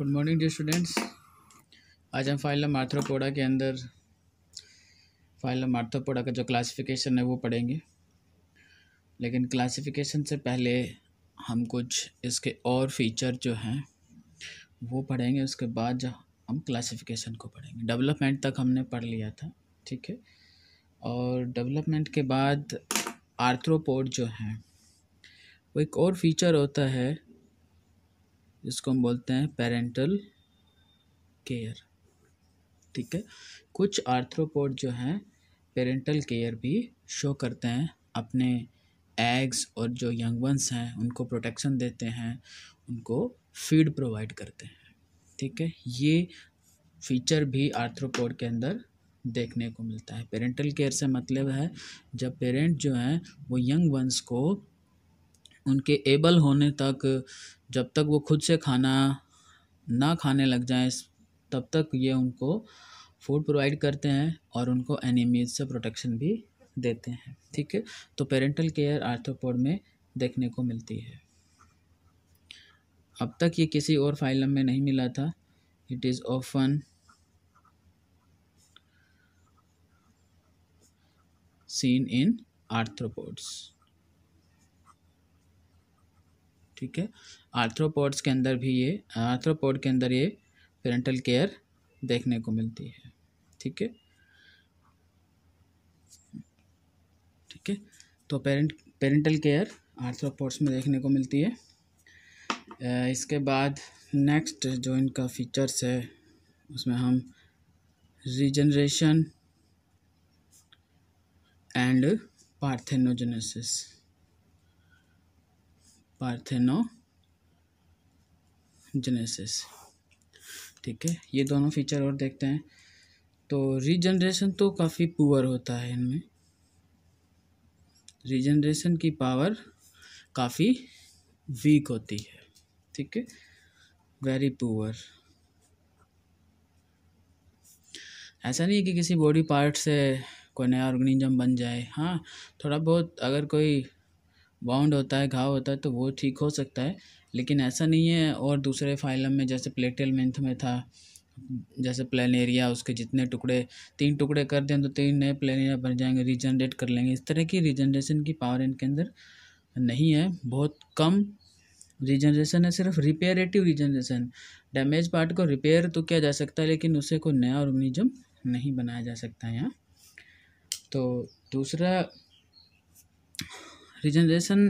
Good morning dear students आज हम file arthropoda के अंदर फाइल मार्थ्रोपोडा का जो क्लासिफिकेशन है वो पढ़ेंगे लेकिन क्लासिफिकेशन से पहले हम कुछ इसके और फीचर जो हैं वो पढ़ेंगे उसके बाद जो हम क्लासिफिकेशन को पढ़ेंगे डेवलपमेंट तक हमने पढ़ लिया था ठीक है और डेवलपमेंट के बाद आर्थ्रोपोड जो हैं वो एक और फीचर होता है जिसको हम बोलते हैं पेरेंटल केयर ठीक है कुछ आर्थ्रोपोड जो हैं पेरेंटल केयर भी शो करते हैं अपने एग्स और जो यंग वंस हैं उनको प्रोटेक्शन देते हैं उनको फीड प्रोवाइड करते हैं ठीक है ये फीचर भी आर्थ्रोपोड के अंदर देखने को मिलता है पेरेंटल केयर से मतलब है जब पेरेंट जो हैं वो यंग वंस को उनके एबल होने तक जब तक वो खुद से खाना ना खाने लग जाए तब तक ये उनको फूड प्रोवाइड करते हैं और उनको एनिमीज से प्रोटेक्शन भी देते हैं ठीक है तो पेरेंटल केयर आर्थोपोड में देखने को मिलती है अब तक ये किसी और फाइलम में नहीं मिला था it is often seen in arthropods ठीक है आर्थ्रोपोड्स के अंदर भी ये आर्थ्रोपोड के अंदर ये पेरेंटल केयर देखने को मिलती है ठीक है ठीक है तो पेरेंट पेरेंटल केयर आर्थ्रोपोड्स में देखने को मिलती है इसके बाद नेक्स्ट जो इनका फीचर्स है उसमें हम रीजनरेशन एंड पार्थेनोजेनेसिस पार्थेनोजेनेसिस ठीक है ये दोनों फीचर और देखते हैं तो रीजनरेशन तो काफ़ी पुअर होता है इनमें रीजनरेशन की पावर काफ़ी वीक होती है ठीक है वेरी पुअर ऐसा नहीं कि किसी बॉडी पार्ट से कोई नया ऑर्गेनिज्म बन जाए हाँ थोड़ा बहुत अगर कोई बाउंड होता है घाव होता है तो वो ठीक हो सकता है लेकिन ऐसा नहीं है और दूसरे फाइलम में जैसे प्लेटल मेंथ में था जैसे प्लेनेरिया उसके जितने टुकड़े तीन टुकड़े कर दें तो तीन नए प्लेनेरिया बन जाएंगे रीजनरेट कर लेंगे इस तरह की रीजनरेशन की पावर इनके अंदर नहीं है बहुत कम रीजनरेशन है सिर्फ रिपेयरेटिव रीजनरेशन डैमेज पार्ट को रिपेयर तो किया जा सकता है लेकिन उसे कोई नया ऑर्गेनिज्म नहीं बनाया जा सकता यहाँ तो दूसरा रिजनरेशन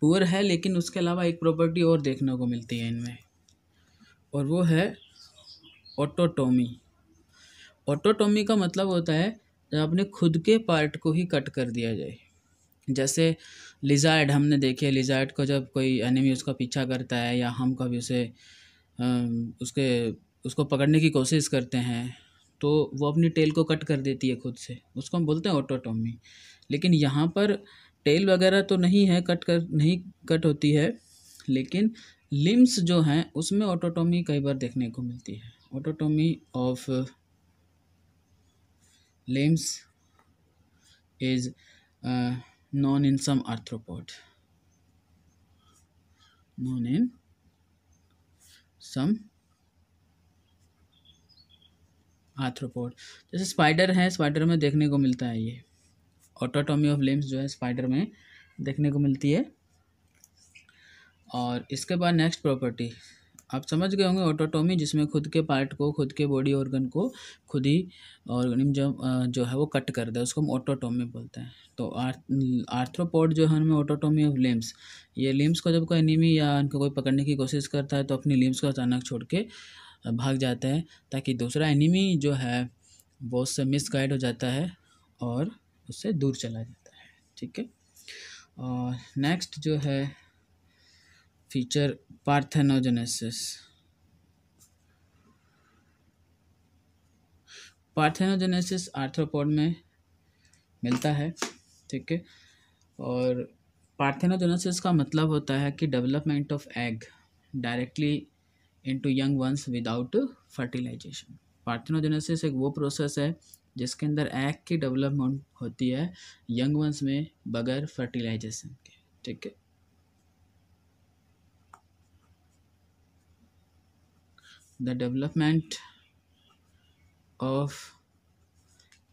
पुअर है लेकिन उसके अलावा एक प्रॉपर्टी और देखने को मिलती है इनमें और वो है ऑटोटोमी ऑटोटोमी का मतलब होता है जब अपने खुद के पार्ट को ही कट कर दिया जाए जैसे लिजार्ड हमने देखे लिजार्ड को जब कोई एनिमी उसका पीछा करता है या हम कभी उसे उसके उसको पकड़ने की कोशिश करते हैं तो वो अपनी टेल को कट कर देती है खुद से उसको हम बोलते हैं ऑटोटोमी लेकिन यहाँ पर टेल वगैरह तो नहीं है कट कर नहीं कट होती है लेकिन लिम्स जो हैं उसमें ऑटोटोमी कई बार देखने को मिलती है autotomy of limbs is known in some arthropod known in some arthropod जैसे स्पाइडर है स्पाइडर में देखने को मिलता है ये ऑटोटॉमी ऑफ लिम्स जो है स्पाइडर में देखने को मिलती है और इसके बाद नेक्स्ट प्रॉपर्टी आप समझ गए होंगे ऑटोटॉमी जिसमें खुद के पार्ट को खुद के बॉडी ऑर्गन को खुद ही ऑर्गनिम जो जो है वो कट कर दे उसको हम ऑटोटॉमी बोलते हैं तो आर्थ्रोपोड जो है उनमें ऑटोटॉमी ऑफ लिम्स ये लिम्स को जब कोई एनिमी या उनको कोई पकड़ने की कोशिश करता है तो अपनी लिम्स को अचानक छोड़ के भाग जाता है ताकि दूसरा एनिमी जो है वो उससे मिसगाइड हो जाता है और उससे दूर चला जाता है ठीक है और नेक्स्ट जो है फीचर पार्थेनोजेनेसिस पार्थेनोजेनेसिस आर्थ्रोपोड में मिलता है ठीक है और पार्थेनोजेनेसिस का मतलब होता है कि development of egg directly into young ones without fertilization parthenogenesis एक वो प्रोसेस है जिसके अंदर एग की डेवलपमेंट होती है यंग वंस में बगैर फर्टिलाइजेशन के ठीक है the development of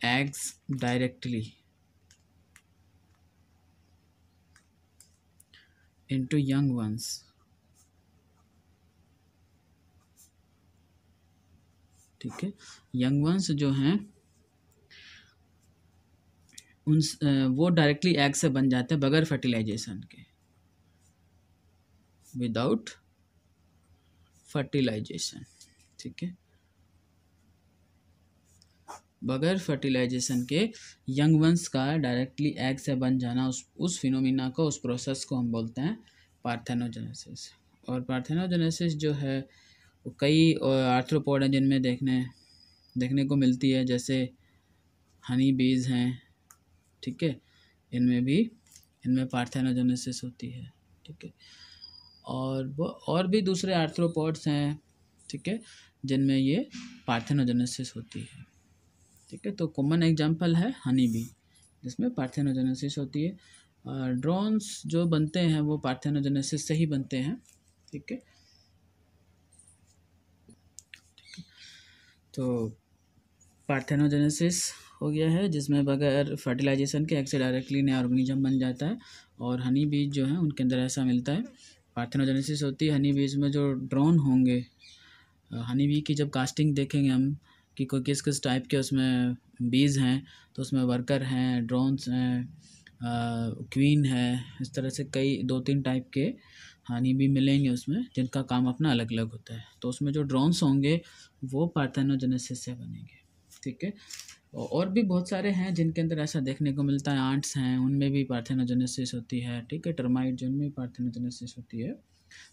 eggs directly into young ones ठीक है यंग वंस जो हैं उन वो डायरेक्टली एग से बन जाते हैं बगैर फर्टिलाइजेशन के विदाउट फर्टिलाइजेशन ठीक है बगैर फर्टिलाइजेशन के यंग वंस का डायरेक्टली एग से बन जाना उस उस फिनोमिना को उस प्रोसेस को हम बोलते हैं पार्थेनोजेनेसिस और पार्थेनोजेनेसिस जो है वो कई आर्थ्रोपोड हैं जिनमें देखने देखने को मिलती है जैसे हनी बीज हैं ठीक है इनमें भी इनमें पार्थेनोजेनेसिस होती है ठीक है और वो और भी दूसरे आर्थ्रोपॉड्स हैं ठीक है जिनमें ये पार्थेनोजेनेसिस होती है ठीक है तो कॉमन एग्जाम्पल है हनी बी जिसमें पार्थेनोजेनेसिस होती है और ड्रोन्स जो बनते हैं वो पार्थेनोजेनेसिस से ही बनते हैं ठीक है तो पार्थेनोजेनेसिस हो गया है जिसमें बगैर फर्टिलाइजेशन के एग से डायरेक्टली नया ऑर्गेनिज्म बन जाता है और हनी बीज जो है उनके अंदर ऐसा मिलता है पार्थेनोजेनेसिस होती है हनी बीज में जो ड्रोन होंगे हनी बी की जब कास्टिंग देखेंगे हम कि कोई किस किस टाइप के उसमें बीज हैं तो उसमें वर्कर हैं ड्रोन्स हैं क्वीन है इस तरह से कई दो तीन टाइप के हानी भी मिलेंगे उसमें जिनका काम अपना अलग अलग होता है तो उसमें जो ड्रोन्स होंगे वो पार्थेनोजेनेसिस से बनेंगे ठीक है और भी बहुत सारे हैं जिनके अंदर ऐसा देखने को मिलता है आंट्स हैं उनमें भी पार्थेनोजेनेसिस होती है ठीक है टर्माइट जिनमें भी पार्थेनोजेनेसिस होती है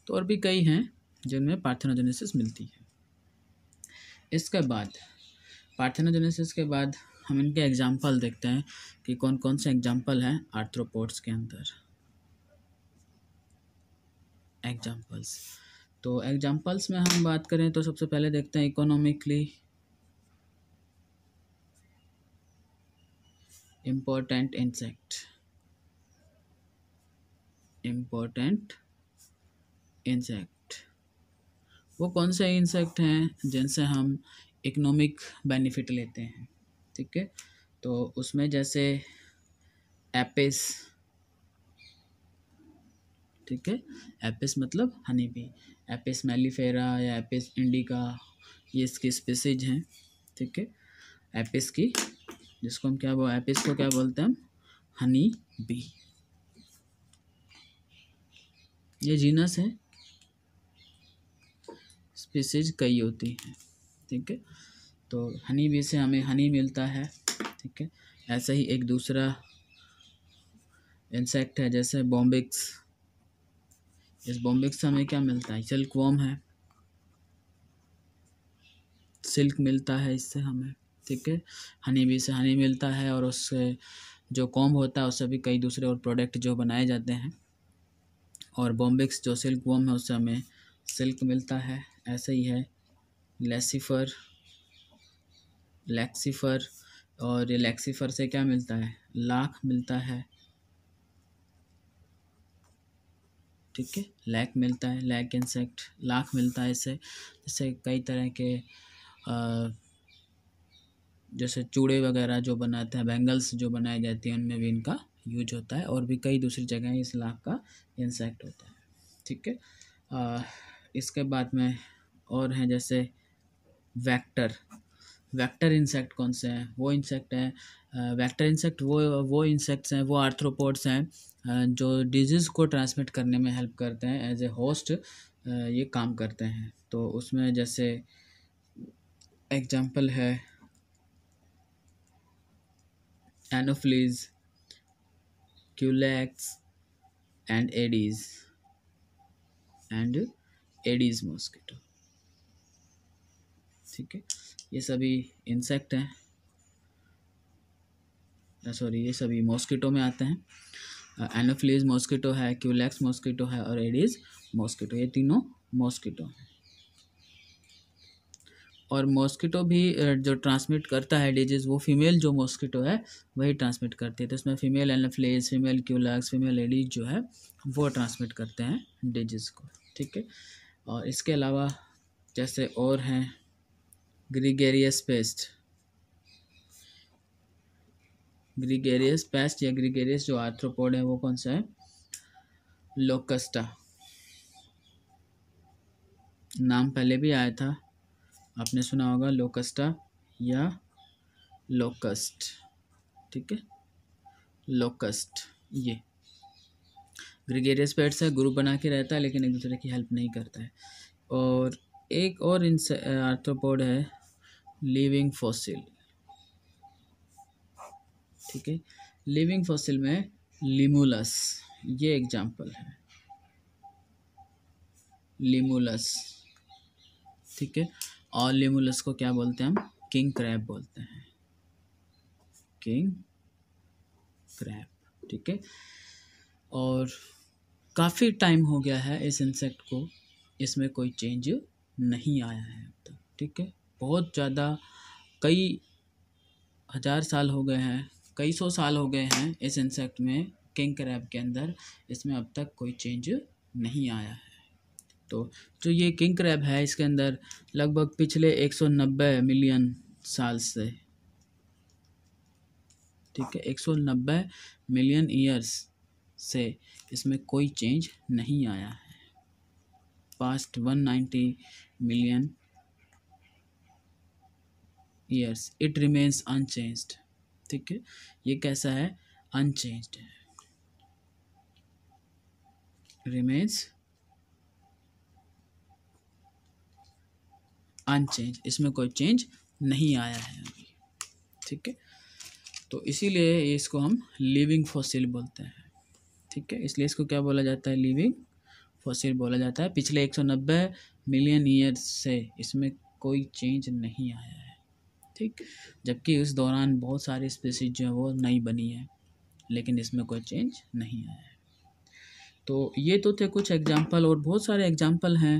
तो और भी कई हैं जिनमें पार्थेनोजेनेसिस मिलती है इसके बाद पार्थेनोजेनेसिस के बाद हम इनके एग्जाम्पल देखते हैं कि कौन कौन से एग्जाम्पल हैं आर्थ्रोपोड्स के अंदर एग्जाम्पल्स तो एग्जाम्पल्स में हम बात करें तो सबसे पहले देखते हैं economically important insect important insect वो कौन से इंसेक्ट हैं जिनसे हम इकोनॉमिक बेनिफिट लेते हैं ठीक है तो उसमें जैसे एपिस ठीक है एपिस मतलब हनी भी एपिस मेलीफेरा या एपिस इंडिका ये इसकी स्पीसीज हैं ठीक है एपिस की जिसको हम क्या एपिस को क्या बोलते हैं हनी बी ये जीनस है स्पीसीज कई होती हैं ठीक है तो हनी बी से हमें हनी मिलता है ठीक है ऐसा ही एक दूसरा इंसेक्ट है जैसे बॉम्बिक्स इस बॉम्बिक्स से हमें क्या मिलता है सिल्क वॉम है सिल्क मिलता है इससे हमें ठीक है हनी भी से हनी मिलता है और उससे जो कॉम्ब होता है उससे भी कई दूसरे और प्रोडक्ट जो बनाए जाते हैं और बॉम्बिक्स जो सिल्क वॉम है उससे हमें सिल्क मिलता है ऐसे ही है लेसीफर लेक्सीफर और ये लेक्सीफर से क्या मिलता है लाख मिलता है ठीक है लैक मिलता है लैक इंसेक्ट लाख मिलता है इससे जैसे कई तरह के आ, जैसे चूड़े वगैरह जो बनाते हैं बैंगल्स जो बनाए जाते हैं उनमें भी इनका यूज होता है और भी कई दूसरी जगह इस लाख का इंसेक्ट होता है ठीक है इसके बाद में और हैं जैसे वैक्टर वैक्टर इंसेक्ट कौन से हैं वो इंसेक्ट हैं वैक्टर इंसेक्ट वो वो इंसेक्ट्स हैं वो आर्थ्रोपोड्स हैं जो डिजीज़ को ट्रांसमिट करने में हेल्प करते हैं एज ए होस्ट ये काम करते हैं तो उसमें जैसे एग्जाम्पल है anopheles, culex, and Aedes and Aedes mosquito. ठीक है ये सभी इंसेक्ट हैं सॉरी ये सभी मॉस्किटो में आते हैं एनोफ्लीज मॉस्किटो है क्यूलैक्स मॉस्किटो है और एडीज मॉस्किटो ये तीनों मॉस्किटो हैं और मॉस्किटो भी जो ट्रांसमिट करता है डिजीज़ वो फीमेल जो मॉस्किटो है वही ट्रांसमिट करती है तो इसमें female Anopheles female Culex female Aedes जो है वो ट्रांसमिट करते हैं डिजीज़ को ठीक है और इसके अलावा जैसे और हैं ग्रीगेरियस पेस्ट ग्रीगेरियस पेस्ट या ग्रीगेरियस जो आर्थ्रोपोड है वो कौन सा है लोकस्टा नाम पहले भी आया था आपने सुना होगा लोकस्टा या लोकस्ट ठीक है लोकस्ट ये ग्रिगेरियस पेट्स है ग्रुप बना के रहता है लेकिन एक दूसरे की हेल्प नहीं करता है और एक और आर्थ्रोपोड है लिविंग फॉसिल ठीक है लिविंग फॉसिल में लिमुलस ये एग्जाम्पल है लिमुलस ठीक है और लेमुलस को क्या बोलते हैं हम किंग क्रैप बोलते हैं किंग क्रैप ठीक है और काफ़ी टाइम हो गया है इस इंसेक्ट को इसमें कोई चेंज नहीं आया है अब तक ठीक है बहुत ज़्यादा कई हज़ार साल हो गए हैं कई सौ साल हो गए हैं इस इंसेक्ट में किंग क्रैप के अंदर इसमें अब तक कोई चेंज नहीं आया है तो जो तो ये किंग क्रैब है इसके अंदर लगभग पिछले 190 मिलियन साल से ठीक है 190 मिलियन ईयर्स से इसमें कोई चेंज नहीं आया है past 190 million years it remains unchanged ठीक है ये कैसा है अनचेंज्ड है रिमेंस अनचेंज इसमें कोई चेंज नहीं आया है अभी ठीक है तो इसीलिए इसको हम लिविंग फॉसिल बोलते हैं ठीक है इसलिए इसको क्या बोला जाता है लिविंग फॉसिल बोला जाता है पिछले 190 मिलियन ईयर से इसमें कोई चेंज नहीं आया है ठीक जबकि उस दौरान बहुत सारी स्पीसीज जो है वो नई बनी है लेकिन इसमें कोई चेंज नहीं आया है तो ये तो थे कुछ एग्जाम्पल और बहुत सारे एग्जाम्पल हैं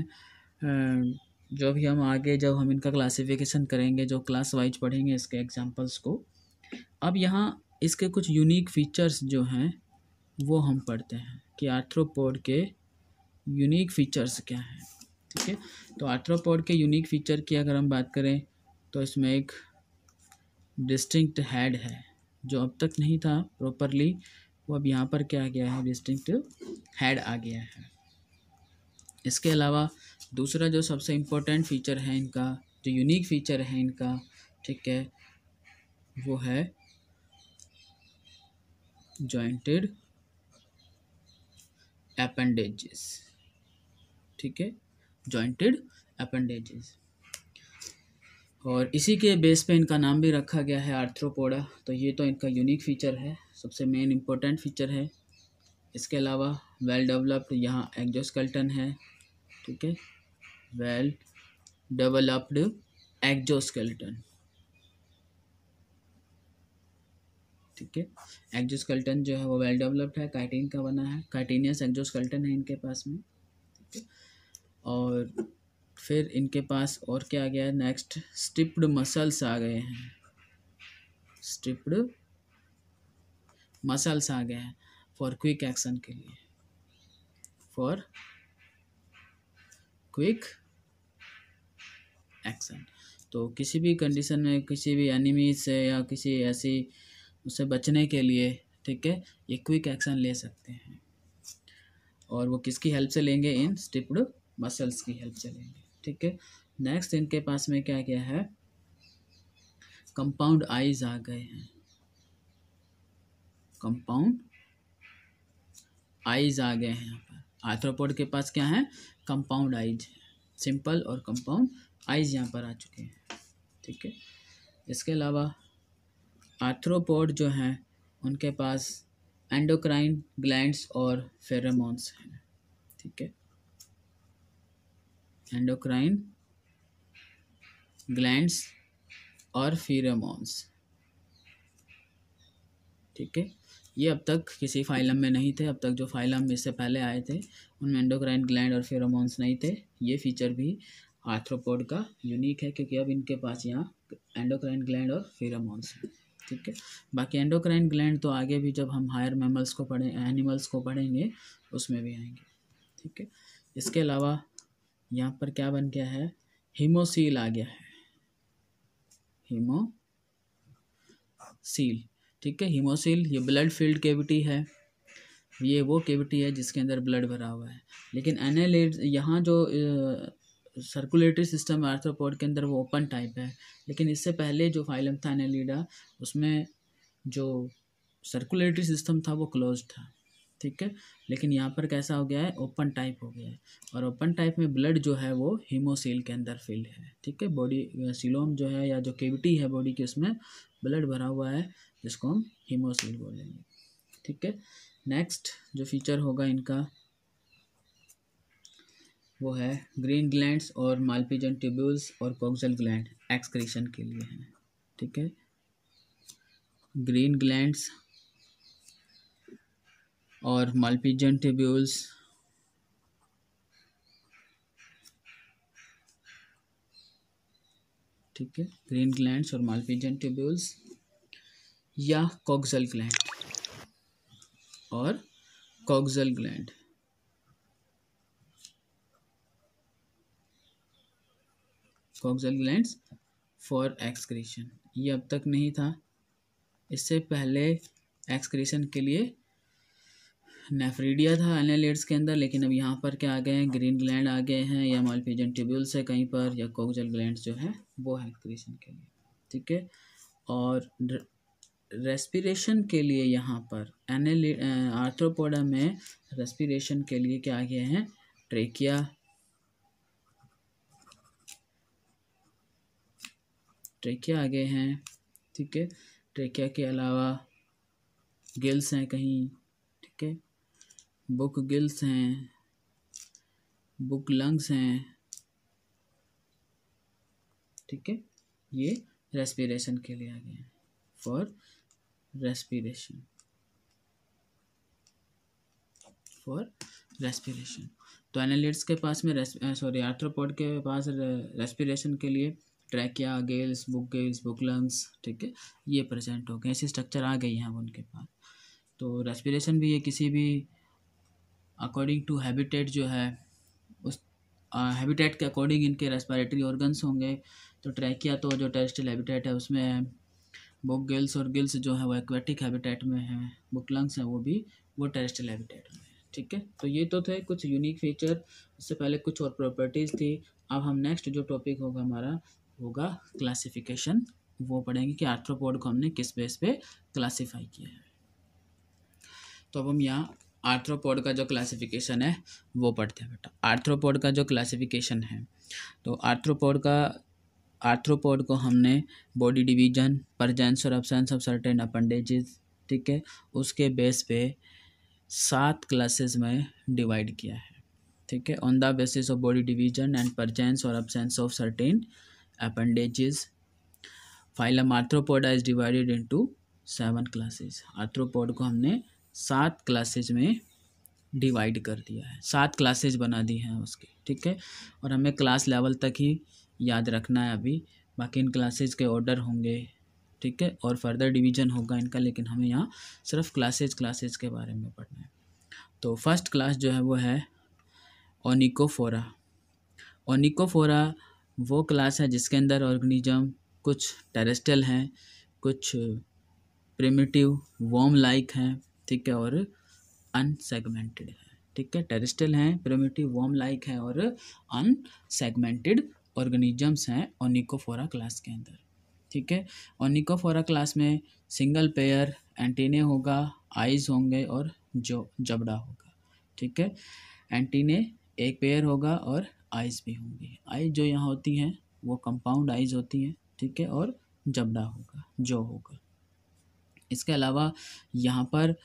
जो भी हम आगे जब हम इनका क्लासिफिकेशन करेंगे जो क्लास वाइज पढ़ेंगे इसके एग्जांपल्स को अब यहाँ इसके कुछ यूनिक फीचर्स जो हैं वो हम पढ़ते हैं कि आर्थ्रोपोड के यूनिक फीचर्स क्या हैं ठीक है तो आर्थ्रोपोड के यूनिक फीचर की अगर हम बात करें तो इसमें एक डिस्टिंक्ट हेड है जो अब तक नहीं था प्रॉपरली वो अब यहाँ पर क्या आ गया है डिस्टिंक्ट हेड आ गया है इसके अलावा दूसरा जो सबसे इम्पोर्टेंट फ़ीचर है इनका जो यूनिक फ़ीचर है इनका ठीक है वो है जॉइंटेड अपेंडेजेस ठीक है जॉइंटेड अपेंडेजेस और इसी के बेस पे इनका नाम भी रखा गया है आर्थ्रोपोडा तो ये तो इनका यूनिक फ़ीचर है सबसे मेन इम्पोर्टेंट फ़ीचर है इसके अलावा वेल डेवलप्ड यहाँ एग्जोस्केल्टन है ठीक है well developed exoskeleton ठीक है एक्जोस्कल्टन जो है वो वेल डेवलप्ड है काइटिन का बना है काइटिनियस एक्जोस्कल्टन है इनके पास में और फिर इनके पास और क्या आ गया है नेक्स्ट स्टिप्ड मसल्स आ गए हैं स्टिप्ड मसल्स आ गए हैं फॉर क्विक एक्शन के लिए फॉर क्विक एक्शन तो किसी भी कंडीशन में किसी भी एनिमी से या किसी ऐसी उससे बचने के लिए ठीक है ये क्विक एक्शन ले सकते हैं और वो किसकी हेल्प से लेंगे इन स्टिप्ड मसल्स की हेल्प से लेंगे ठीक है नेक्स्ट इनके पास में क्या क्या है कंपाउंड आईज आ गए हैं कंपाउंड आईज आ गए हैं यहाँ पर आर्थ्रोपोड के पास क्या है कंपाउंड आइज सिंपल और कंपाउंड आइज़ यहाँ पर आ चुके हैं ठीक है इसके अलावा आर्थ्रोपोड जो हैं उनके पास एंडोक्राइन ग्लैंड्स और फेरेमोन्स हैं ठीक है एंडोक्राइन ग्लैंड्स और फीरेमोन्स ठीक है ये अब तक किसी फाइलम में नहीं थे अब तक जो फाइलम इससे पहले आए थे उनमें एंडोक्राइन ग्लैंड और फेरोमोन्स नहीं थे ये फीचर भी आर्थ्रोपोड का यूनिक है क्योंकि अब इनके पास यहाँ एंडोक्राइन ग्लैंड और फेरामोन्स हैं ठीक है बाकी एंडोक्राइन ग्लैंड तो आगे भी जब हम हायर मेमल्स को पढ़ें एनिमल्स को पढ़ेंगे उसमें भी आएंगे ठीक है इसके अलावा यहाँ पर क्या बन गया है हीमोसील आ गया है हीमो सील ठीक है हीमोसील ये ब्लड फील्ड केविटी है ये वो केविटी है जिसके अंदर ब्लड भरा हुआ है लेकिन एनालिड यहाँ जो सर्कुलेटरी सिस्टम आर्थ्रोपोड के अंदर वो ओपन टाइप है लेकिन इससे पहले जो फाइलम था एनेलिडा उसमें जो सर्कुलेटरी सिस्टम था वो क्लोज था ठीक है लेकिन यहाँ पर कैसा हो गया है ओपन टाइप हो गया है और ओपन टाइप में ब्लड जो है वो हीमोसील के अंदर फिल्ड है ठीक है बॉडी सिलोम जो है या जो केविटी है बॉडी की उसमें ब्लड भरा हुआ है जिसको हम हीमोसील बोलेंगे ठीक है नेक्स्ट जो फीचर होगा इनका वो है ग्रीन ग्लैंड्स और मालपीजन ट्यूब्यूल्स और कोक्जल ग्लैंड एक्सक्रीशन के लिए हैं ठीक है ग्रीन ग्लैंड्स और मालपीजन ट्यूब्यूल्स ठीक है ग्रीन ग्लैंड्स और मालपीजन ट्यूब्यूल्स या कॉक्जल ग्लैंड और coxal gland coxal gland for excretion ये अब तक नहीं था इससे पहले एक्सक्रीशन के लिए नेफ्रीडिया था एनालेड्स के अंदर लेकिन अब यहाँ पर क्या आ गए हैं ग्रीन ग्लैंड आ गए हैं या मॉलपीजन ट्यूब्यूल्स है कहीं पर या कोकजल ग्लैंड जो है वो है एक्सक्रीशन के लिए ठीक है और रेस्पिरेशन के लिए यहाँ पर एनेल आर्थ्रोपोडा में रेस्पिरेशन के लिए क्या आ गए हैं ट्रेकिया ट्रेकिया आ गए हैं ठीक है ट्रेकिया के अलावा गिल्स हैं कहीं ठीक है बुक गिल्स हैं बुक लंग्स हैं ठीक है ये रेस्पिरेशन के लिए आ गए हैं फॉर रेस्पिरेशन फॉर रेस्पिरेशन तो एनालिट्स के पास में सॉरी आर्थ्रोपोड के पास रेस्पिरेशन के लिए trachea gills book gills book lungs ठीक है ये प्रेजेंट हो गए ऐसे स्ट्रक्चर आ गई हैं उनके पास तो रेस्पिरेशन भी ये किसी भी अकॉर्डिंग टू हैबिटेट जो है उस हैबिटेट के अकॉर्डिंग इनके रेस्पिरेटरी ऑर्गन्स होंगे तो ट्रैकिया तो जो टेरेस्ट्रियल हैबिटेट है उसमें है बुक गिल्स और गिल्स जो है वो एक्वेटिक हैबिटेट में है बुक लंग्स हैं वो भी वो टेरेस्ट्रियल हैबिटेट में है ठीक है तो ये तो थे कुछ यूनिक फीचर उससे पहले कुछ और प्रॉपर्टीज़ थी अब हम नेक्स्ट जो टॉपिक होगा हमारा होगा क्लासिफिकेशन वो पढ़ेंगे कि आर्थ्रोपोड को हमने किस बेस पे क्लासिफाई किया है तो अब हम यहाँ आर्थ्रोपोड का जो क्लासिफिकेशन है वो पढ़ते हैं बेटा आर्थ्रोपोड का जो क्लासिफिकेशन है तो आर्थ्रोपोड का आर्थ्रोपोड को हमने बॉडी डिवीजन परजेंस और अपसेंस ऑफ सर्टेन अपेंडेजेस ठीक है उसके बेस पे सात क्लासेस में डिवाइड किया है ठीक है on the basis of body division and presence और absence of certain appendages. Phylum arthropoda is divided into seven classes arthropod को हमने सात क्लासेज में डिवाइड कर दिया है सात क्लासेज बना दी हैं उसके ठीक है और हमें क्लास लेवल तक ही याद रखना है अभी बाकी इन क्लासेज के ऑर्डर होंगे ठीक है और फर्दर डिवीजन होगा इनका लेकिन हमें यहाँ सिर्फ क्लासेज क्लासेज के बारे में पढ़ना है तो फर्स्ट क्लास जो है वो है ओनिकोफोरा ओनिकोफोरा वो क्लास है जिसके अंदर ऑर्गेनिज्म कुछ टेरेस्टल हैं कुछ प्रिमिटिव वॉम लाइक हैं ठीक है और अनसेगमेंटेड है ठीक है टेरेस्टल हैं प्रिमिटिव वॉम लाइक है और अनसेगमेंटेड ऑर्गेनिजम्स हैं ओनिकोफोरा क्लास के अंदर ठीक है ओनिकोफोरा क्लास में सिंगल पेयर एंटीने होगा आइज होंगे और जो जबड़ा होगा ठीक है एंटीने एक पेयर होगा और आइज़ भी होंगी आइज़ जो यहाँ होती हैं वो कंपाउंड आइज़ होती हैं ठीक है और जबड़ा होगा जौ होगा इसके अलावा यहाँ पर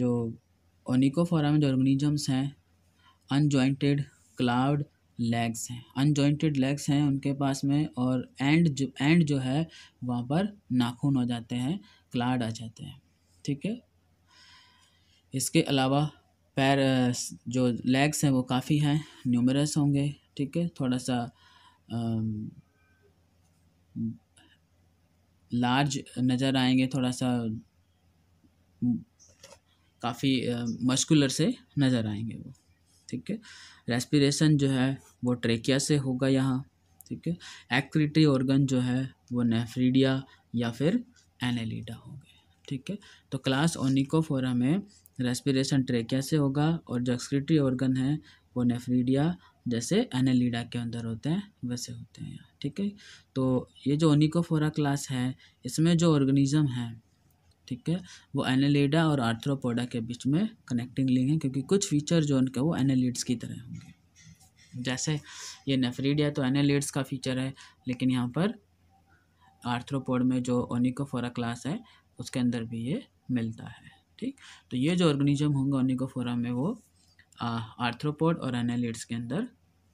जो ओनिकोफोराम जो ऑर्गनिजम्स हैं अनजॉइंटेड क्लाउड लेग्स हैं अनजॉइंटेड लेग्स हैं उनके पास में और एंड जो एंड जो है वहाँ पर नाखून हो जाते हैं क्लाड आ जाते हैं ठीक है इसके अलावा पैर जो लेग्स हैं वो काफ़ी हैं न्यूमरस होंगे ठीक है थोड़ा सा लार्ज नज़र आएंगे थोड़ा सा काफ़ी मस्कुलर से नज़र आएंगे वो ठीक है रेस्पिरेशन जो है वो ट्रेकिया से होगा यहाँ ठीक है एक्रिटरी ऑर्गन जो है वो नेफ्रीडिया या फिर एनेलिडा हो ठीक है तो क्लास ओनिकोफोरा में रेस्पिरेशन ट्रेकिया से होगा और जो एक्सक्रिटरी ऑर्गन है वो नेफ्रीडिया जैसे एनालीडा के अंदर होते हैं वैसे होते हैं ठीक है तो ये जो ओनिकोफोरा क्लास है इसमें जो ऑर्गेनिज्म है ठीक है वो एनेलिडा और आर्थ्रोपोडा के बीच में कनेक्टिंग लिंक है क्योंकि कुछ फीचर जो उनके वो एनेलिड्स की तरह होंगे जैसे ये नेफ्रीडिया तो एनेलिड्स का फीचर है लेकिन यहाँ पर आर्थ्रोपोड में जो ओनिकोफोरा क्लास है उसके अंदर भी ये मिलता है ठीक तो ये जो ऑर्गेनिज्म होंगे ओनिकोफोरा में वो आर्थ्रोपोड और एनालिट्स के अंदर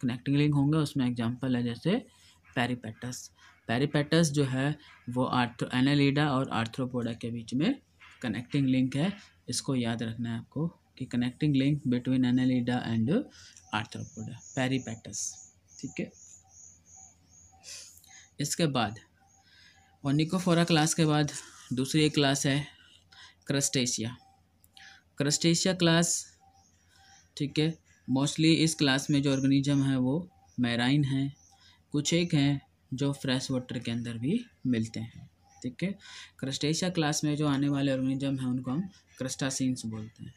कनेक्टिंग लिंक होंगे उसमें एग्जाम्पल है जैसे पैरीपेटस पैरीपैटस जो है वो आर्थ्रो एनालीडा और आर्थ्रोपोडा के बीच में कनेक्टिंग लिंक है इसको याद रखना है आपको कि connecting link between Annelida and Arthropoda Peripatus ठीक है इसके बाद ओनिकोफोरा क्लास के बाद दूसरी एक क्लास है क्रस्टेशिया क्रस्टेशिया क्लास ठीक है मोस्टली इस क्लास में जो ऑर्गेनिज्म है वो मैराइन है कुछ एक हैं जो फ्रेश वाटर के अंदर भी मिलते हैं ठीक है क्रस्टेशिया क्लास में जो आने वाले ऑर्गेनिज्म हैं उनको हम क्रस्टासीन्स बोलते हैं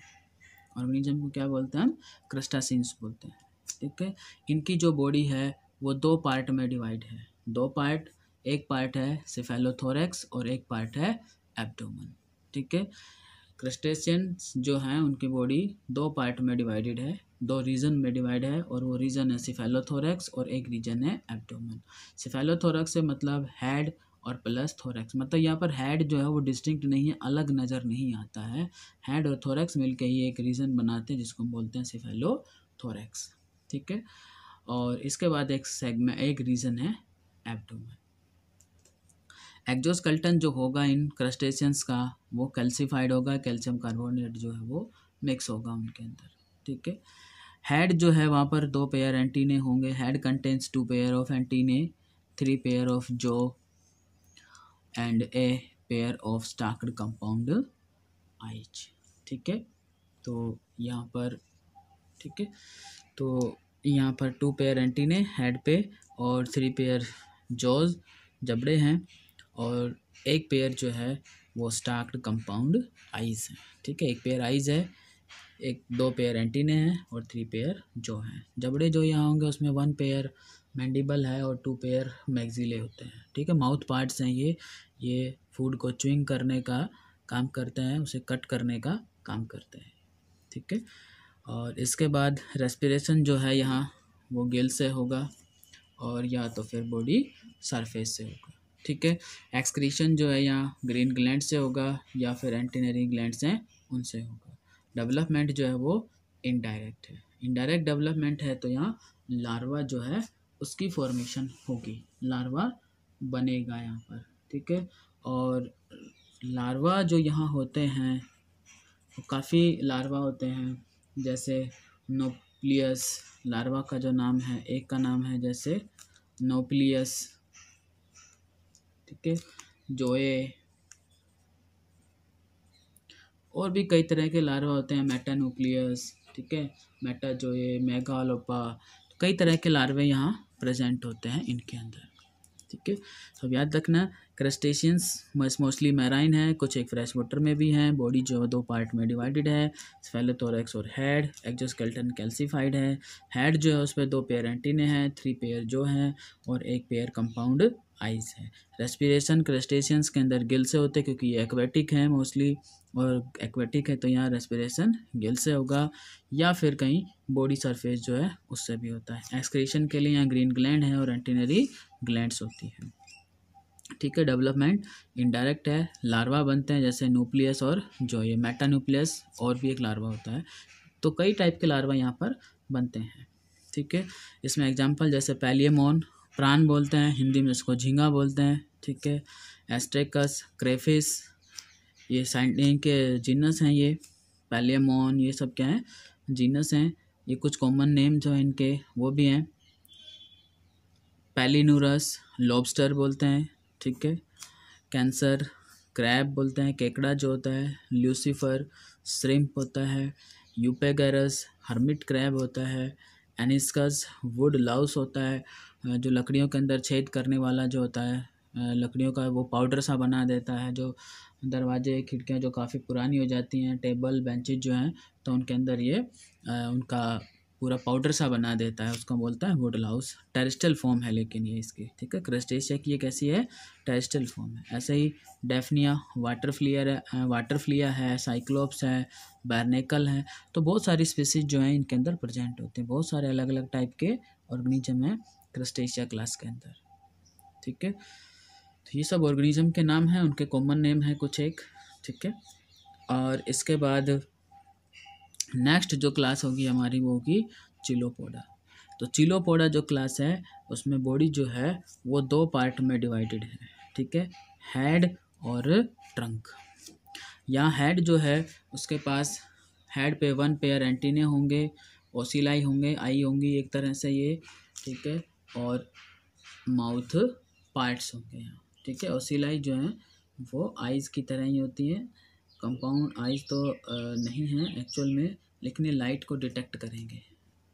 ऑर्गेनिज्म को क्या बोलते हैं हम क्रस्टासीन्स बोलते हैं ठीक है इनकी जो बॉडी है वो दो पार्ट में डिवाइड है दो पार्ट एक पार्ट है सिफेलोथोरेक्स और एक पार्ट है एबडोमन ठीक है क्रस्टेशियंस जो हैं उनकी बॉडी दो पार्ट में डिवाइडेड है दो रीजन में डिवाइड है और वो रीजन है सिफेलोथोरेक्स और एक रीजन है एब्डोमन सिफेलोथोरेक्स से मतलब हेड और प्लस थोरेक्स मतलब यहाँ पर हेड जो है वो डिस्टिंक्ट नहीं है अलग नज़र नहीं आता है हेड और मिल के ही एक रीजन बनाते हैं जिसको बोलते हैं सिफेलोथोरैक्स ठीक है और इसके बाद एक सेगमेंट एक रीजन है एप्टोमन एक्जोस्कल्टन जो होगा इन क्रस्टेशंस का वो कैल्सीफाइड होगा कैल्शियम कार्बोनेट जो है वो मिक्स होगा उनके अंदर ठीक है हेड जो है वहाँ पर दो पेयर एंटीने होंगे head contains two pair of antennae three pair of jaws and a pair of stalked compound eyes ठीक है तो यहाँ पर ठीक है तो यहाँ पर टू पेयर एंटीने हेड पे और थ्री पेयर जोज जबड़े हैं और एक पेयर जो है वो स्टार्क्ड कंपाउंड आइज है ठीक है एक पेयर आइज है एक दो पेयर एंटीने हैं और थ्री पेयर जो हैं जबड़े जो यहाँ होंगे उसमें वन पेयर मैंडिबल है और टू पेयर मैगजीले होते हैं ठीक है माउथ पार्ट्स हैं ये ये फूड को चुइंग करने का काम करते हैं उसे कट करने का काम करते हैं ठीक है और इसके बाद रेस्पिरेशन जो है यहाँ वो गिल से होगा और या तो फिर बॉडी सरफेस से होगा ठीक है एक्सक्रीशन जो है यहाँ ग्रीन ग्लैंड से होगा या फिर एंटीनरी ग्लैंड हैं उनसे होगा डेवलपमेंट जो है वो इनडायरेक्ट है इनडायरेक्ट डेवलपमेंट है तो यहाँ लार्वा जो है उसकी फॉर्मेशन होगी लार्वा बनेगा यहाँ पर ठीक है और लार्वा जो यहाँ होते हैं तो काफ़ी लार्वा होते हैं जैसे नोप्लियस लार्वा का जो नाम है एक का नाम है जैसे नोप्लियस ठीक है जोए और भी कई तरह के लार्वा होते हैं मेटा न्यूक्लियस ठीक है मेटा जोए मेगालोपा तो कई तरह के लार्वे यहाँ प्रेजेंट होते हैं इनके अंदर ठीक है तो अब याद रखना क्रस्टेशियंस मोस्टली मैराइन है कुछ एक फ्रेश वाटर में भी हैं बॉडी जो दो पार्ट में डिवाइडेड है स्फेलोथोरक्स और हेड एक्जोस्केल्टन कैल्सीफाइड है हेड जो है उस पर दो पेयर एंटीने हैं थ्री पेयर जो हैं और एक पेयर कंपाउंड आइस है रेस्पिरेशन क्रस्टेशंस के अंदर गिल से होते हैं क्योंकि ये एक्वेटिक है मोस्टली और एक्वेटिक है तो यहाँ रेस्पिरेशन गिल से होगा या फिर कहीं बॉडी सरफेस जो है उससे भी होता है एक्सक्रीशन के लिए यहाँ ग्रीन ग्लैंड है और एंटीनरी ग्लैंड्स होती है ठीक है डेवलपमेंट इनडायरेक्ट है लार्वा बनते हैं जैसे न्यूक्लियस और जो ये मेटा न्यूक्लियस और भी एक लार्वा होता है तो कई टाइप के लार्वा यहाँ पर बनते हैं ठीक है इसमें एग्जाम्पल जैसे पैलियमोन प्रान बोलते हैं हिंदी में इसको झींगा बोलते हैं ठीक है एस्ट्रेकस क्रेफिस ये साइंट के जीनस हैं ये पैलियमोन ये सब क्या है जीनस हैं ये कुछ कॉमन नेम जो हैं इनके वो भी हैं पैलिनूरस लॉबस्टर बोलते हैं ठीक है कैंसर क्रैब बोलते हैं केकड़ा जो होता है ल्यूसीफर श्रिम्प होता है यूपेगरस हर्मिट क्रैब होता है एनिस्कस वुड लाउस होता है जो लकड़ियों के अंदर छेद करने वाला जो होता है लकड़ियों का वो पाउडर सा बना देता है जो दरवाजे खिड़कियाँ जो काफ़ी पुरानी हो जाती हैं टेबल बेंचेज जो हैं तो उनके अंदर ये उनका पूरा पाउडर सा बना देता है उसको बोलता है हाउस टेरिस्टल फॉर्म है लेकिन ये इसकी ठीक है क्रस्टेशिया की ये कैसी है टेरिस्टल फॉर्म है ऐसे ही डेफनिया वाटर फ्लियर है वाटर फ्लिया है साइक्लोप्स है बैरनेकल है तो बहुत सारी स्पीसीज जो हैं इनके अंदर प्रजेंट होते हैं बहुत सारे अलग अलग टाइप के ऑर्गेनिजम हैं क्रस्टेशिया क्लास के अंदर ठीक है तो ये सब ऑर्गेनिज्म के नाम हैं उनके कॉमन नेम है कुछ एक ठीक है और इसके बाद नेक्स्ट जो क्लास होगी हमारी वो होगी चिलोपोडा तो चिलोपोडा जो क्लास है उसमें बॉडी जो है वो दो पार्ट में डिवाइडेड है ठीक है हेड और ट्रंक यहाँ हेड जो है उसके पास हेड पे वन पेयर एंटीने होंगे ओसिलाई होंगे आई होंगी एक तरह से ये ठीक है और माउथ पार्ट्स होंगे यहाँ ठीक है ओसिलाई जो हैं वो आइज़ की तरह ही होती हैं तो, कंपाउंड आइज तो नहीं है एक्चुअल में लेकिन ये लाइट को डिटेक्ट करेंगे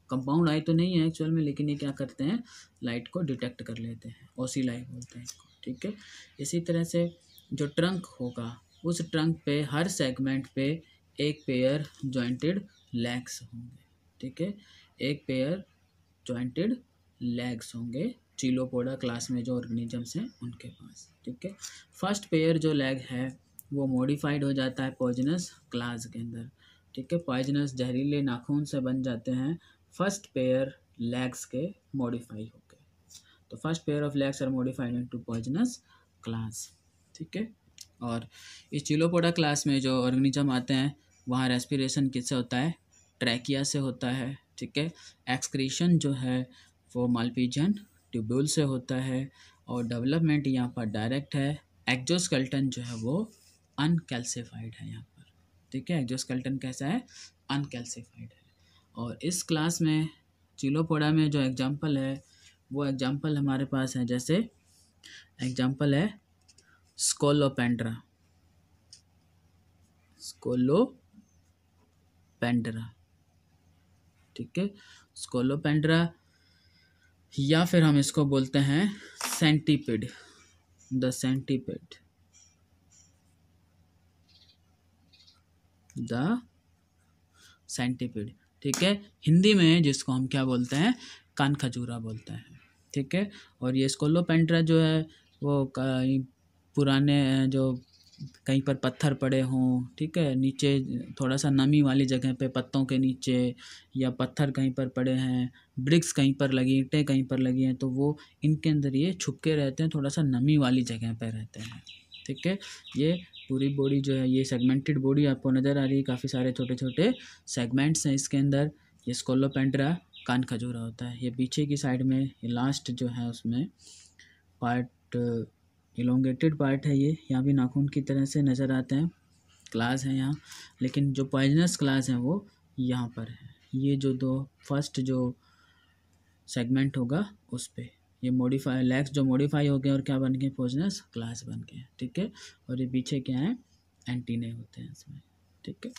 कंपाउंड आई तो नहीं है एक्चुअल में लेकिन ये क्या करते हैं लाइट को डिटेक्ट कर लेते हैं ओसी लाइट बोलते हैं इसको ठीक है इसी तरह से जो ट्रंक होगा उस ट्रंक पे हर सेगमेंट पे एक पेयर जॉइंटेड लेग्स होंगे ठीक है एक पेयर जॉइंटेड लेग्स होंगे चिलोपोडा क्लास में जो ऑर्गेनिजम्स हैं उनके पास ठीक है फर्स्ट पेयर जो लेग है वो मॉडिफाइड हो जाता है पॉइजनस क्लास के अंदर ठीक है पॉइजनस जहरीले नाखून से बन जाते हैं फर्स्ट पेयर लेग्स के मॉडिफाई होकर तो first pair of legs are modified to poisonous claws ठीक है और इस चिलोपोडा क्लास में जो ऑर्गेनिज्म आते हैं वहाँ रेस्पिरेशन किससे होता है ट्रैकिया से होता है ठीक है एक्सक्रीशन जो है वो मालपीजन ट्यूबुल से होता है और डेवलपमेंट यहाँ पर डायरेक्ट है एक्जोस्कल्टन जो है वो अनकैल्सिफाइड है यहाँ पर ठीक है जो स्केल्टन कैसा है अनकैल्सिफाइड है और इस क्लास में चिलोपोडा में जो एग्जाम्पल है वो एग्जाम्पल हमारे पास है जैसे एग्जाम्पल है स्कोलोपेंड्रा स्कोलोपेंड्रा ठीक है स्कोलोपेंड्रा या फिर हम इसको बोलते हैं centipede the centipede the centipede ठीक है हिंदी में जिसको हम क्या बोलते हैं कान खजूरा बोलते हैं ठीक है और ये स्कोलोपेंट्रा जो है वो पुराने जो कहीं पर पत्थर पड़े हों ठीक है नीचे थोड़ा सा नमी वाली जगह पे पत्तों के नीचे या पत्थर कहीं पर पड़े हैं ब्रिक्स कहीं पर लगी ईंटें कहीं पर लगी हैं तो वो इनके अंदर ये छुपके रहते हैं थोड़ा सा नमी वाली जगह पर रहते हैं ठीक है ये पूरी बॉडी जो है ये सेगमेंटेड बॉडी आपको नज़र आ रही है काफ़ी सारे छोटे छोटे सेगमेंट्स हैं इसके अंदर ये स्कोलोपेंड्रा कान खजूरा होता है ये पीछे की साइड में ये लास्ट जो है उसमें पार्ट इलोंगेटेड पार्ट है ये यहाँ भी नाखून की तरह से नज़र आते हैं क्लास है यहाँ लेकिन जो पॉइजनस क्लास है वो यहाँ पर है ये जो दो फर्स्ट जो सेगमेंट होगा उस पर ये मॉडिफाई लेग्स जो मॉडिफाई हो गए और क्या बन गए पोजनस क्लास बन गए ठीक है और ये पीछे क्या है एंटीने होते हैं इसमें ठीक है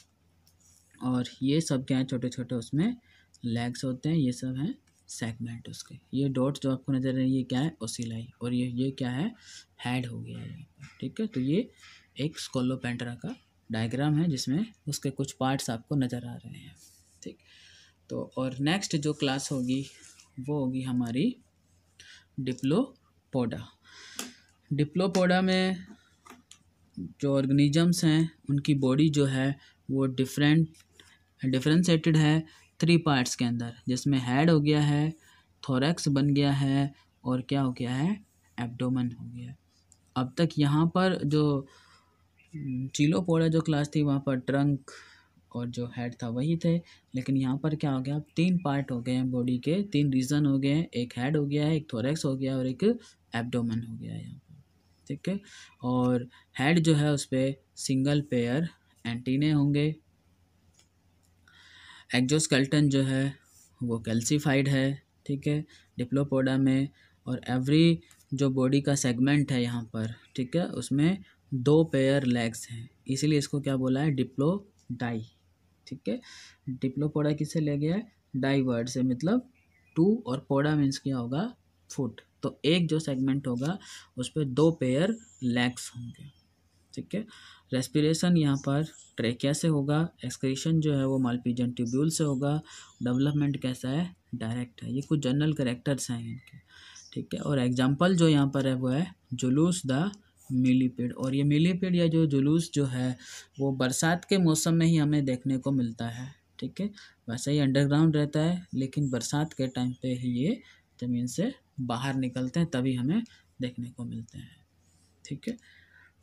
और ये सब क्या है छोटे छोटे उसमें लेग्स होते हैं ये सब हैं सेगमेंट उसके ये डॉट्स जो आपको नजर आ रहे हैं ये क्या है ओसिलाई और ये ये क्या है हेड हो गया है ठीक है तो ये एक पेंट्रा का डायग्राम है जिसमें उसके कुछ पार्ट्स आपको नज़र आ रहे हैं ठीक तो और नेक्स्ट जो क्लास होगी वो होगी हमारी डिप्लोपोडा डिप्लोपोडा में जो ऑर्गेनिजम्स हैं उनकी बॉडी जो है वो डिफरेंट डिफ्रेंसेटेड है थ्री पार्ट्स के अंदर जिसमें हेड हो गया है थोरैक्स बन गया है और क्या हो गया है एब्डोमेन हो गया है अब तक यहाँ पर जो चीलोपोड़ा जो क्लास थी वहाँ पर ट्रंक और जो हेड था वही थे लेकिन यहाँ पर क्या हो गया अब तीन पार्ट हो गए हैं बॉडी के तीन रीज़न हो गए हैं एक हेड हो गया है एक थोरेक्स हो गया और एक एब्डोमन हो गया है यहाँ पर ठीक है और हेड जो है उस पर सिंगल पेयर एंटीने होंगे एक्जोस्केल्टन जो है वो कैल्सीफाइड है ठीक है डिप्लोपोडा में और एवरी जो बॉडी का सेगमेंट है यहाँ पर ठीक है उसमें दो पेयर लेग्स हैं इसीलिए इसको क्या बोला है डिप्लो डाई ठीक है डिप्लोपोडा किसे ले गया है डाइवर्ड से मतलब टू और पोडा मीन्स क्या होगा फुट तो एक जो सेगमेंट होगा उस पर दो पेयर लैक्स होंगे ठीक है रेस्पिरेशन यहाँ पर ट्रेकिया से होगा एक्सक्रीशन जो है वो मालपीजन ट्यूब्यूल से होगा डेवलपमेंट कैसा है डायरेक्ट है ये कुछ जनरल करेक्टर्स हैं इनके ठीक है और एग्जाम्पल जो यहाँ पर है वो है जुलूस द मिली पेड़ और ये मीली पेड़ या जो जुलूस जो है वो बरसात के मौसम में ही हमें देखने को मिलता है ठीक है वैसे ही अंडरग्राउंड रहता है लेकिन बरसात के टाइम पे ही ये ज़मीन से बाहर निकलते हैं तभी हमें देखने को मिलते हैं ठीक है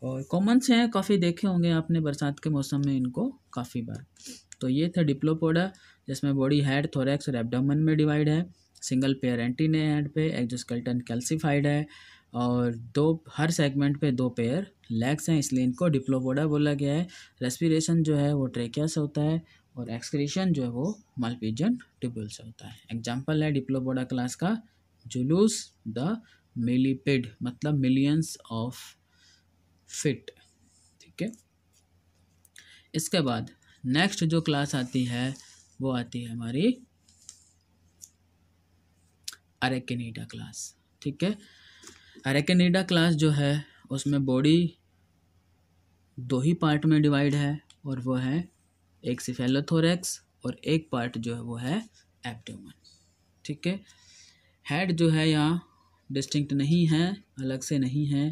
और कॉमन से हैं काफ़ी देखे होंगे आपने बरसात के मौसम में इनको काफ़ी बार तो ये थे डिप्लोपोडा जिसमें बॉडी हेड थोरैक्स और एबडामन में डिवाइड है सिंगल पेयर एंटीने हेड पे एक्जोस्केल्टन कैल्सीफाइड है और दो हर सेगमेंट पे दो पेयर लेग्स हैं इसलिए इनको डिप्लोपोडा बोला गया है रेस्पिरेशन जो है वो ट्रेकिया से होता है और एक्सक्रीशन जो है वो मल्पीजन ट्यूबुल से होता है एग्जाम्पल है डिप्लोपोडा क्लास का जुलूस द मिलीपिड मतलब मिलियंस ऑफ फिट ठीक है इसके बाद नेक्स्ट जो क्लास आती है वो आती है हमारी अरेकेनीटा क्लास ठीक है अरेकेनिडा क्लास जो है उसमें बॉडी दो ही पार्ट में डिवाइड है और वो है एक सिफेलोथोरैक्स और एक पार्ट जो है वो है एप्टोमन ठीक है हेड जो है यहाँ डिस्टिंक्ट नहीं है अलग से नहीं है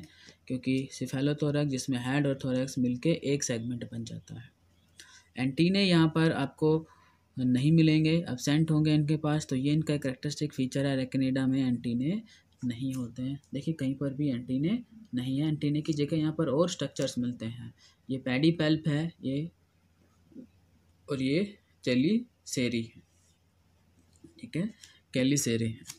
क्योंकि सिफेलोथोरेक्स जिसमें हेड और थोरेक्स मिलके एक सेगमेंट बन जाता है एंटीने यहाँ पर आपको नहीं मिलेंगे अब होंगे इनके पास तो ये इनका करेक्टरिस्टिक फीचर है रेकनेडा में एंटीने नहीं होते हैं देखिए कहीं पर भी एंटीने नहीं है एंटीने की जगह यहाँ पर और स्ट्रक्चर्स मिलते हैं ये पैडी पेल्प है ये और ये चेली सेरी है ठीक है कैली सेरी है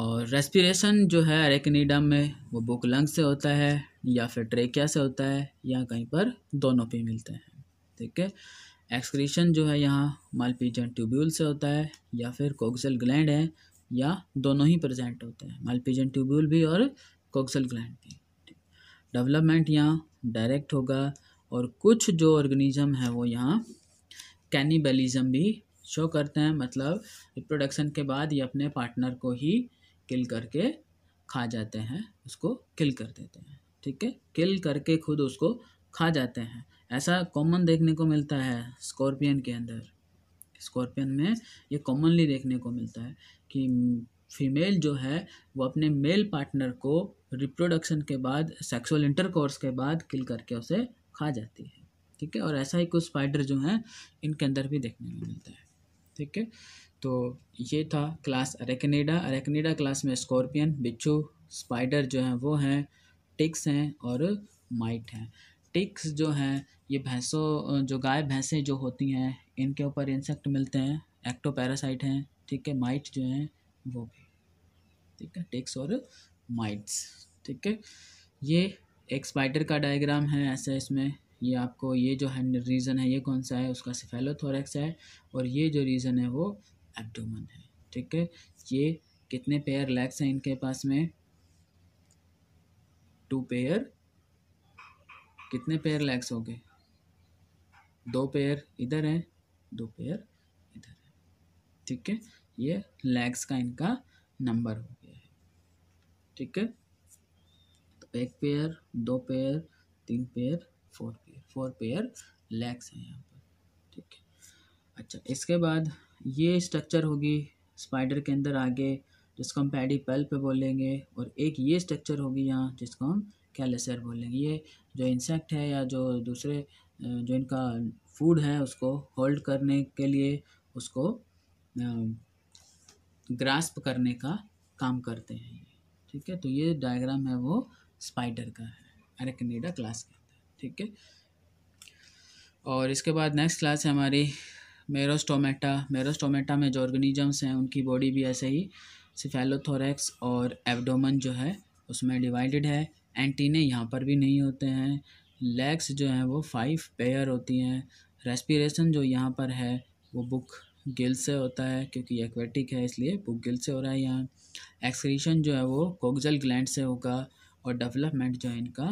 और रेस्पिरेशन जो है अरेकनीडम में वो बुक लंग से होता है या फिर ट्रेकिया से होता है या कहीं पर दोनों पे मिलते हैं ठीक है एक्सक्रीशन जो है यहाँ मालपीजन ट्यूब्यूल से होता है या फिर कोक्सल ग्लैंड है या दोनों ही प्रेजेंट होते हैं मालपीजन ट्यूब्यूल भी और कोक्सल ग्लैंड भी डेवलपमेंट यहाँ डायरेक्ट होगा और कुछ जो ऑर्गेनिज्म है वो यहाँ कैनिबलिज्म भी शो करते हैं मतलब रिप्रोडक्शन के बाद ये अपने पार्टनर को ही किल करके खा जाते हैं उसको किल कर देते हैं ठीक है किल करके खुद उसको खा जाते हैं ऐसा कॉमन देखने को मिलता है स्कॉर्पियन के अंदर स्कॉर्पियन में ये कॉमनली देखने को मिलता है कि फीमेल जो है वो अपने मेल पार्टनर को रिप्रोडक्शन के बाद सेक्सुअल इंटरकोर्स के बाद किल करके उसे खा जाती है ठीक है और ऐसा ही कुछ स्पाइडर जो हैं इनके अंदर भी देखने को मिलता है ठीक है तो ये था क्लास अरेकनेडा अरेकनेडा क्लास में स्कॉर्पियन बिच्छू स्पाइडर जो हैं वो हैं टिक्स हैं और माइट हैं टिक्स जो हैं ये भैंसों जो गाय भैंसें जो होती हैं इनके ऊपर इंसेक्ट मिलते हैं एक्टोपैरासाइट हैं ठीक है माइट जो है वो भी ठीक है टेक्स और माइट्स ठीक है ये स्पाइडर का डायग्राम है ऐसा इसमें ये आपको ये जो है रीज़न है ये कौन सा है उसका सिफेलोथोरेक्स है और ये जो रीज़न है वो एब्डोमन है ठीक है ये कितने पेयर लेग्स हैं इनके पास में टू पेयर कितने पेयर लेग्स हो गए दो पेयर इधर हैं दो पेयर इधर है ठीक है ये लैग्स का इनका नंबर हो गया है ठीक है तो एक पेयर दो पेयर तीन pair four pair four pair legs हैं यहाँ पर ठीक है अच्छा इसके बाद ये स्ट्रक्चर होगी स्पाइडर के अंदर आगे जिसको हम पैडी पेल्प बोलेंगे और एक ये स्ट्रक्चर होगी यहाँ जिसको हम कैलेसर बोलेंगे ये जो इंसेक्ट है या जो दूसरे जो इनका फूड है उसको होल्ड करने के लिए उसको ग्रास्प करने का काम करते हैं ठीक है तो ये डायग्राम है वो स्पाइडर का है एरेकनेडा क्लास का ठीक है और इसके बाद नेक्स्ट क्लास है हमारी मेरोस्टोमेटा मेरोस्टोमेटा में जो ऑर्गेनिजम्स हैं उनकी बॉडी भी ऐसे ही सिफेलोथोरैक्स और एवडोमन जो है उसमें डिवाइडेड है एंटीने यहाँ पर भी नहीं होते हैं लेग्स जो हैं वो फाइव पेयर होती हैं रेस्पिरेशन जो यहाँ पर है वो बुक गिल से होता है क्योंकि एक्वेटिक है इसलिए बुक गिल से हो रहा है यहाँ एक्सक्रीशन जो है वो कोगजल ग्लैंड से होगा और डेवलपमेंट जो है इनका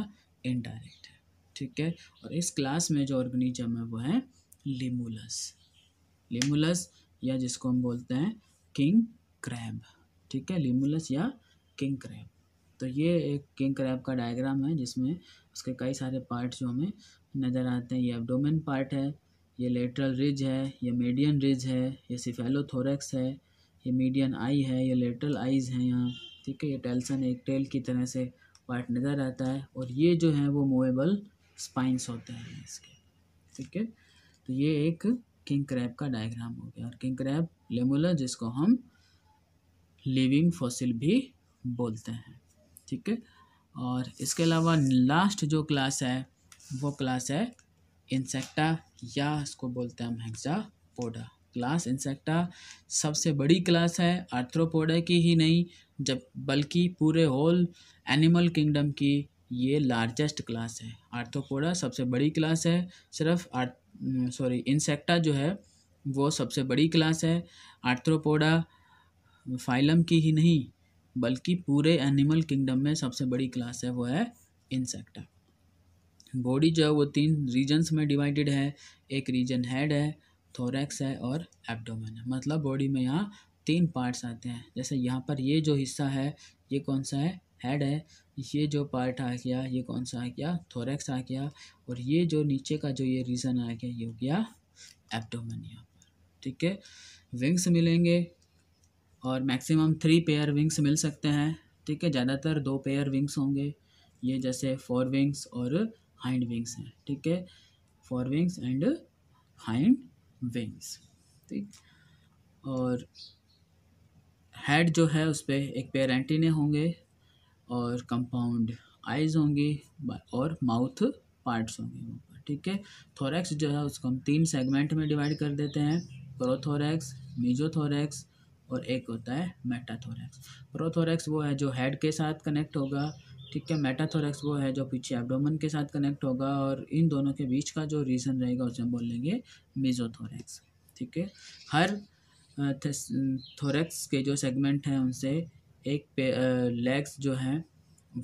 इनडायरेक्ट है ठीक है और इस क्लास में जो ऑर्गेनिज्म है वो है लिमुलस लिमुलस या जिसको हम बोलते हैं किंग क्रैब ठीक है लिमुलस या किंग क्रैब तो ये एक किंग क्रैब का डायग्राम है जिसमें उसके कई सारे पार्ट जो हमें नज़र आते हैं ये एबडोमेन पार्ट है ये लेटरल रिज है ये मीडियन रिज है ये सिफेलोथोरेक्स है ये मीडियन आई है ये लेटरल आईज हैं यहाँ ठीक है ये टेल्सन एक टेल की तरह से पार्ट नज़र आता है और ये जो है वो मूवेबल स्पाइंस होते हैं इसके ठीक है तो ये एक किंग क्रैब का डायग्राम हो गया और किंग क्रैब लेमुला जिसको हम लिविंग फॉसिल भी बोलते हैं ठीक है और इसके अलावा लास्ट जो क्लास है वो क्लास है इंसेक्टा या इसको बोलते हैं हम पोडा क्लास इंसेक्टा सबसे बड़ी क्लास है आर्थ्रोपोडा की ही नहीं जब बल्कि पूरे होल एनिमल किंगडम की ये लार्जेस्ट क्लास है आर्थ्रोपोडा सबसे बड़ी क्लास है सिर्फ सॉरी इंसेक्टा जो है वो सबसे बड़ी क्लास है आर्थ्रोपोडा फाइलम की ही नहीं बल्कि पूरे एनिमल किंगडम में सबसे बड़ी क्लास है वो है इंसेक्टा बॉडी जो है वो तीन रीजन्स में डिवाइडेड है एक रीजन हेड है थोरेक्स है और एब्डोमेन है मतलब बॉडी में यहाँ तीन पार्ट्स आते हैं जैसे यहाँ पर ये जो हिस्सा है ये कौन सा है हेड है ये जो पार्ट आ गया ये कौन सा आ गया थोरेक्स आ गया और ये जो नीचे का जो ये रीजन आ गया ये हो गया एब्डोमेन यहाँ पर ठीक है विंग्स मिलेंगे और मैक्सिमम थ्री पेयर विंग्स मिल सकते हैं ठीक है ज़्यादातर दो पेयर विंग्स होंगे ये जैसे फोर विंग्स और हाइंड विंग्स हैं ठीक है fore wings and hind wings ठीक और हेड जो है उस पर एक पेयर एंटीने होंगे और कंपाउंड आइज होंगी और माउथ पार्ट्स होंगे ठीक है थोरेक्स जो है उसको हम तीन सेगमेंट में डिवाइड कर देते हैं प्रोथोरैक्स मीजोथोरैक्स और एक होता है मेटाथोरैक्स प्रोथोरैक्स वो है जो हेड के साथ कनेक्ट होगा ठीक है मेटाथोरक्स वो है जो पीछे एब्डोमन के साथ कनेक्ट होगा और इन दोनों के बीच का जो रीज़न रहेगा उसे हम बोलेंगे मेजोथोरैक्स ठीक है हर थोरैक्स के जो सेगमेंट हैं उनसे एक लेग्स जो हैं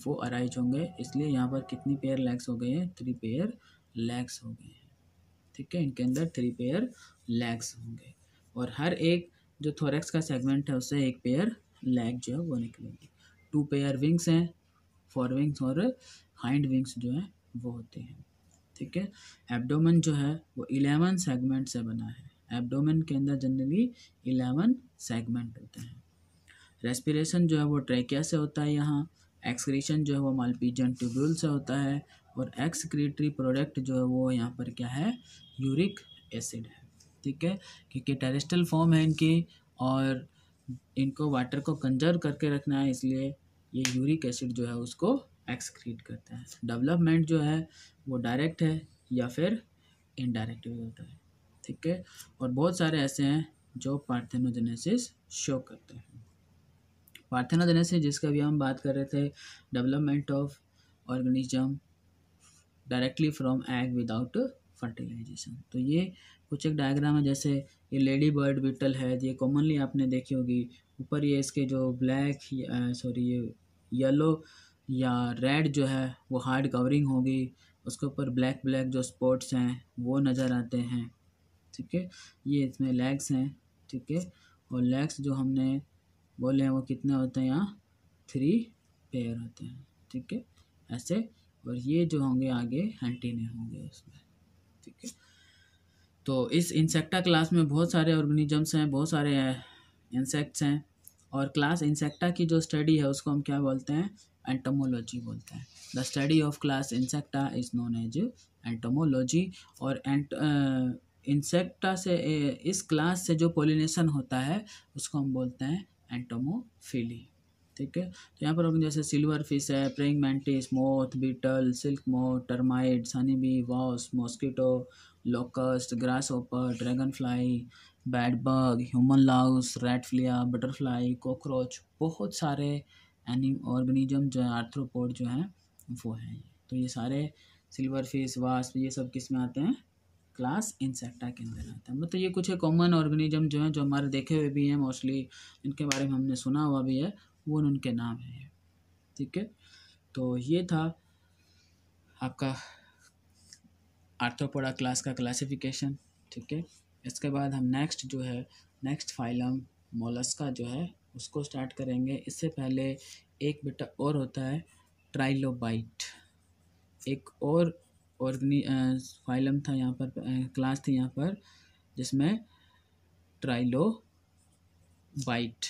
वो अराइज होंगे इसलिए यहाँ पर कितनी पेयर लेग्स हो गए हैं थ्री पेयर लेग्स हो गए हैं ठीक है इनके अंदर थ्री पेयर लेग्स होंगे और हर एक जो थोरैक्स का सेगमेंट है उससे एक पेयर लेग जो है वो निकलेगी टू पेयर विंग्स हैं फॉर विंग्स और हाइंड विंग्स जो हैं वो होती हैं ठीक है एब्डोमेन जो है वो इलेवन सेगमेंट से बना है एब्डोमेन के अंदर जनरली इलेवन सेगमेंट होते हैं रेस्पिरेशन जो है वो ट्रेकिया से होता है यहाँ एक्सक्रीशन जो है वो मालपीजन ट्यूब्यूल से होता है और एक्सक्रीटरी प्रोडक्ट जो है वो यहाँ पर क्या है यूरिक एसिड है ठीक है क्योंकि टेरेस्टल फॉर्म है इनकी और इनको वाटर को कंजर्व करके रखना है इसलिए ये यूरिक एसिड जो है उसको एक्सक्रीट करता है डेवलपमेंट जो है वो डायरेक्ट है या फिर इनडायरेक्ट भी होता है ठीक है और बहुत सारे ऐसे हैं जो पार्थेनोजेनेसिस शो करते हैं पार्थेनोजेनेसिस जिसका भी हम बात कर रहे थे development of organism directly from egg without fertilization तो ये कुछ एक डायग्राम है जैसे ये लेडी बर्ड बिटल है ये कॉमनली आपने देखी होगी ऊपर ये इसके जो ब्लैक सॉरी ये येलो या रेड जो है वो हार्ड कवरिंग होगी उसके ऊपर ब्लैक ब्लैक जो स्पॉट्स हैं वो नज़र आते हैं ठीक है ये इसमें लेग्स हैं ठीक है और लेग्स जो हमने बोले हैं वो कितने होते हैं यहाँ थ्री पेयर होते हैं ठीक है ऐसे और ये जो होंगे आगे एंटीने होंगे उसमें ठीक है तो इस इंसेक्टा क्लास में बहुत सारे ऑर्गेनिजम्स हैं बहुत सारे इंसेक्ट्स हैं और क्लास इंसेक्टा की जो स्टडी है उसको हम क्या बोलते हैं एंटोमोलॉजी बोलते हैं the study of class Insecta is known as entomology और एंट इंसेक्टा से इस क्लास से जो पोलिनेशन होता है उसको हम बोलते हैं एंटोमोफिली ठीक है तो यहाँ पर हम जैसे सिल्वर फिश है praying mantis moth beetle silk moth termite sunny bee wasp mosquito hopper dragon fly bed bug human louse rat flea butterfly cockroach बहुत सारे एनिम ऑर्गेनिज्म जो है आर्थ्रोपोड जो हैं वो हैं तो ये सारे सिल्वर फिश वास्प ये सब किस में आते हैं क्लास इंसेक्टा के अंदर आते हैं मतलब तो ये कुछ कॉमन ऑर्गेनिज्म जो हैं जो हमारे देखे हुए भी हैं मोस्टली इनके बारे में हमने सुना हुआ भी है वो उनके नाम है ठीक है तो ये था आपका आर्थोपोडा क्लास का क्लासिफिकेशन ठीक है इसके बाद हम नेक्स्ट जो है नेक्स्ट फाइलम मोलस्का जो है उसको स्टार्ट करेंगे इससे पहले एक बेटा और होता है ट्राइलोबाइट एक और ऑर्गनी फाइलम था यहाँ पर क्लास थी यहाँ पर जिसमें ट्राइलोबाइट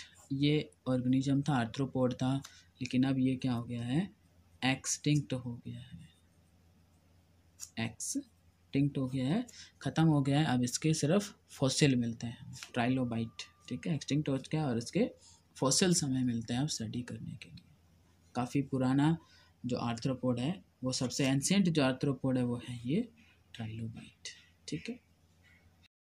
ये ऑर्गेनिज्म था आर्थ्रोपोड था लेकिन अब ये क्या हो गया है एक्सटिंक्ट हो गया है एक्स एक्टिंक्ट हो गया है ख़त्म हो गया है अब इसके सिर्फ फॉसिल मिलते हैं ट्राइलोबाइट ठीक है एक्सटिंक्ट हो गया और इसके फॉसिल समय मिलते हैं अब स्टडी करने के लिए काफ़ी पुराना जो आर्थ्रोपोड है वो सबसे एंसेंट जो आर्थ्रोपोड है वो है ये ट्राइलोबाइट ठीक है